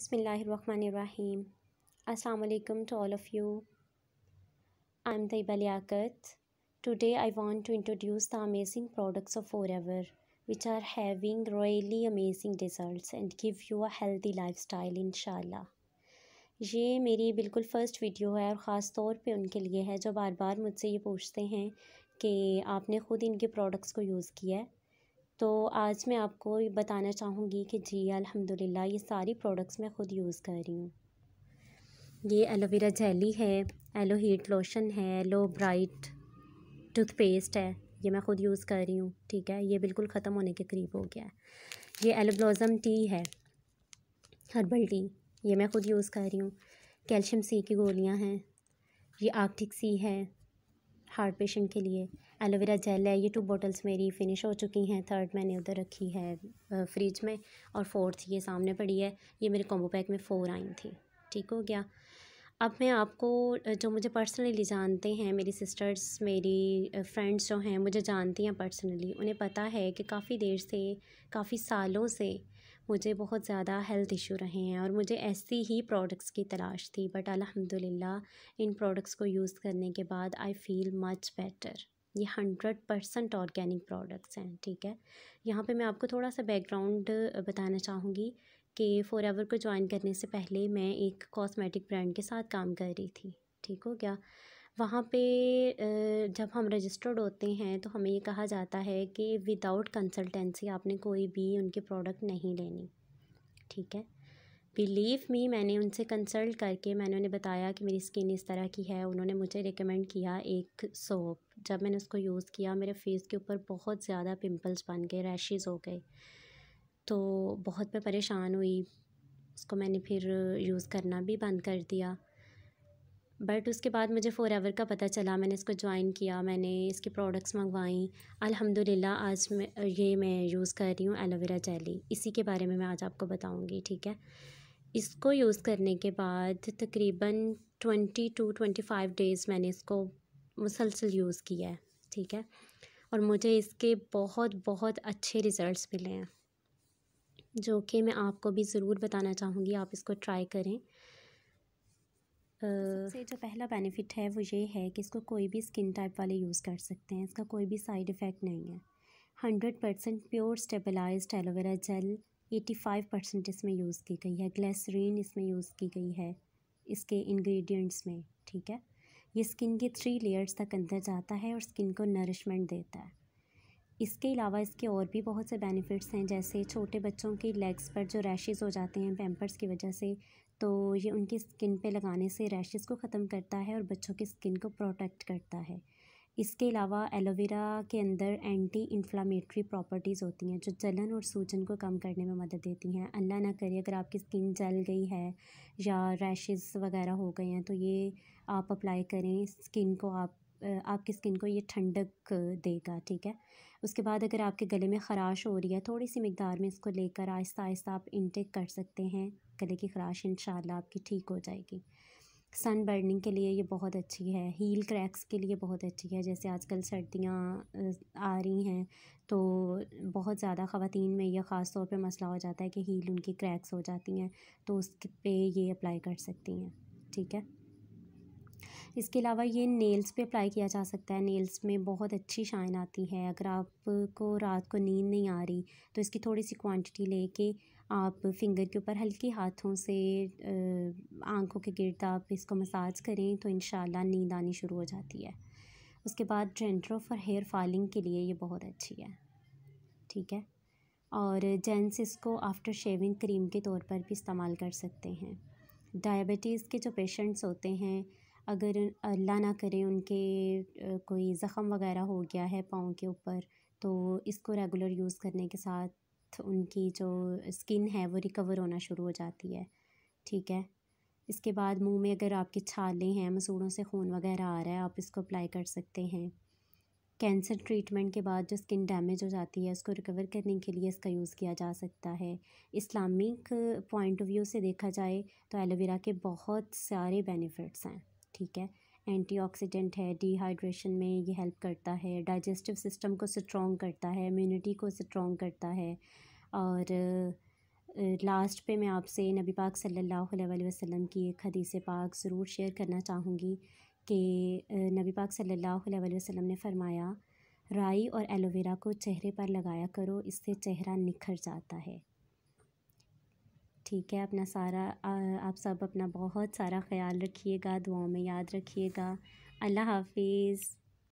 बसमीम् अलकम to all of you I am Tayyab Liaquat today I want to introduce the amazing products of forever which are having really amazing results and give you a healthy lifestyle style ये मेरी बिल्कुल first video है और ख़ास तौर पर उनके लिए है जो बार बार मुझसे ये पूछते हैं कि आपने ख़ुद इनके प्रोडक्ट्स को यूज़ किया है तो आज मैं आपको बताना चाहूँगी कि जी अल्हम्दुलिल्लाह ये सारी प्रोडक्ट्स मैं ख़ुद यूज़ कर रही हूँ ये एलोवेरा जेली है एलो हीट लोशन है एलो ब्राइट टूथपेस्ट है ये मैं ख़ुद यूज़ कर रही हूँ ठीक है ये बिल्कुल ख़त्म होने के करीब हो गया है ये एलो ब्लॉज़म टी है हर्बल टी ये मैं ख़ुद यूज़ कर रही हूँ कैल्शियम सी की गोलियाँ हैं ये आर्टिक सी है हार्ट पेशेंट के लिए एलोवेरा जेल है ये टू बॉटल्स मेरी फ़िनिश हो चुकी हैं थर्ड मैंने उधर रखी है फ्रिज में और फोर्थ ये सामने पड़ी है ये मेरे कॉम्बो पैक में फ़ोर आई थी ठीक हो गया अब मैं आपको जो मुझे पर्सनली जानते हैं मेरी सिस्टर्स मेरी फ्रेंड्स जो हैं मुझे जानती हैं पर्सनली उन्हें पता है कि काफ़ी देर से काफ़ी सालों से मुझे बहुत ज़्यादा हेल्थ इशू रहे हैं और मुझे ऐसी ही प्रोडक्ट्स की तलाश थी बट अलहमदिल्ला इन प्रोडक्ट्स को यूज़ करने के बाद आई फ़ील मच बेटर ये हंड्रेड परसेंट ऑर्गेनिक प्रोडक्ट्स हैं ठीक है यहाँ पे मैं आपको थोड़ा सा बैकग्राउंड बताना चाहूँगी कि फोर एवर को ज्वाइन करने से पहले मैं एक कॉस्मेटिक ब्रांड के साथ काम कर रही थी ठीक हो गया वहाँ पे जब हम रजिस्टर्ड होते हैं तो हमें ये कहा जाता है कि विदाउट कंसल्टेंसी आपने कोई भी उनके प्रोडक्ट नहीं लेनी ठीक है बिलीव मी मैंने उनसे कंसल्ट करके मैंने उन्हें बताया कि मेरी स्किन इस तरह की है उन्होंने मुझे रिकमेंड किया एक सोप जब मैंने उसको यूज़ किया मेरे फेस के ऊपर बहुत ज़्यादा पिम्पल्स बन गए रैशेज़ हो गए तो बहुत मैं परेशान हुई उसको मैंने फिर यूज़ करना भी बंद कर दिया बट उसके बाद मुझे फ़ोर एवर का पता चला मैंने इसको ज्वाइन किया मैंने इसके प्रोडक्ट्स मंगवाई अल्हम्दुलिल्लाह आज मैं ये मैं यूज़ कर रही हूँ एलोवेरा जेली इसी के बारे में मैं आज आपको बताऊँगी ठीक है इसको यूज़ करने के बाद तकरीबन twenty to twenty five days मैंने इसको मुसलसल यूज़ किया है ठीक है और मुझे इसके बहुत बहुत अच्छे रिज़ल्ट मिले हैं जो कि मैं आपको भी ज़रूर बताना चाहूँगी आप इसको ट्राई करें तो तो सबसे जो पहला बेनिफिट है वो ये है कि इसको कोई भी स्किन टाइप वाले यूज़ कर सकते हैं इसका कोई भी साइड इफ़ेक्ट नहीं है hundred percent pure stabilize aloe vera gel eighty five percent इसमें यूज़ की गई है ग्लेसरीन इसमें यूज़ की गई है इसके इंग्रेडिएंट्स में ठीक है ये स्किन के थ्री लेयर्स तक अंदर जाता है और स्किन को नरिशमेंट देता है इसके अलावा इसके और भी बहुत से बेनिफिट्स हैं जैसे छोटे बच्चों के लेग्स पर जो रैशेज़ हो जाते हैं पैम्पर्स की वजह से तो ये उनकी स्किन पे लगाने से रैशेस को ख़त्म करता है और बच्चों की स्किन को प्रोटेक्ट करता है इसके अलावा एलोवेरा के अंदर एंटी इन्फ्लामेटरी प्रॉपर्टीज़ होती हैं जो जलन और सूजन को कम करने में मदद देती हैं अल्लाह ना करे अगर आपकी स्किन जल गई है या रैशेस वगैरह हो गए हैं तो ये आप अप्लाई करें स्किन को आप आपकी स्किन को ये ठंडक देगा ठीक है उसके बाद अगर आपके गले में ख़राश हो रही है थोड़ी सी मकदार में इसको लेकर आहिस्ता आहिस्ता आप इंटेक कर सकते हैं गले की ख़राश इन आपकी ठीक हो जाएगी सन बर्निंग के लिए ये बहुत अच्छी है हील क्रैक्स के लिए बहुत अच्छी है जैसे आजकल सर्दियाँ आ रही हैं तो बहुत ज़्यादा ख़वान में यह ख़ास तौर पर मसला हो जाता है कि हील उनकी क्रैक्स हो जाती हैं तो उस पर ये अप्लाई कर सकती हैं ठीक है इसके अलावा ये नेल्स पे अप्लाई किया जा सकता है नेल्स में बहुत अच्छी शाइन आती है अगर आपको रात को नींद नहीं आ रही तो इसकी थोड़ी सी क्वांटिटी लेके आप फिंगर के ऊपर हल्के हाथों से आंखों के गिरद आप इसको मसाज करें तो इन नींद आनी शुरू हो जाती है उसके बाद जेंट्रोफ और हेयर फॉलिंग के लिए ये बहुत अच्छी है ठीक है और जेंट्स इसको आफ्टर शेविंग क्रीम के तौर पर भी इस्तेमाल कर सकते हैं डायबिटीज़ के जो पेशेंट्स होते हैं अगर अल्लाह ना करे उनके कोई ज़ख़म वग़ैरह हो गया है पाँव के ऊपर तो इसको रेगुलर यूज़ करने के साथ उनकी जो स्किन है वो रिकवर होना शुरू हो जाती है ठीक है इसके बाद मुंह में अगर आपकी छालें हैं मसूड़ों से खून वग़ैरह आ रहा है आप इसको अप्लाई कर सकते हैं कैंसर ट्रीटमेंट के बाद जो स्किन डैमेज हो जाती है उसको रिकवर करने के लिए इसका यूज़ किया जा सकता है इस्लामिक पॉइंट ऑफ व्यू से देखा जाए तो एलोवेरा के बहुत सारे बेनिफिट्स हैं ठीक है एंटीऑक्सीडेंट है डिहाइड्रेशन में ये हेल्प करता है डाइजेस्टिव सिस्टम को स्ट्रॉन्ग करता है इम्यूनिटी को स्ट्रॉन्ग करता है और लास्ट पे मैं आपसे नबी पाक सल्लल्लाहु अलैहि वसल्लम की एक हदीस पाक ज़रूर शेयर करना चाहूँगी कि नबी पाक सल्लल्लाहु अलैहि वसल्लम ने फरमाया राई और एलोवेरा को चेहरे पर लगाया करो इससे चेहरा निखर जाता है ठीक है अपना सारा आ, आप सब अपना बहुत सारा ख्याल रखिएगा दुआओं में याद रखिएगा अल्लाह हाफिज़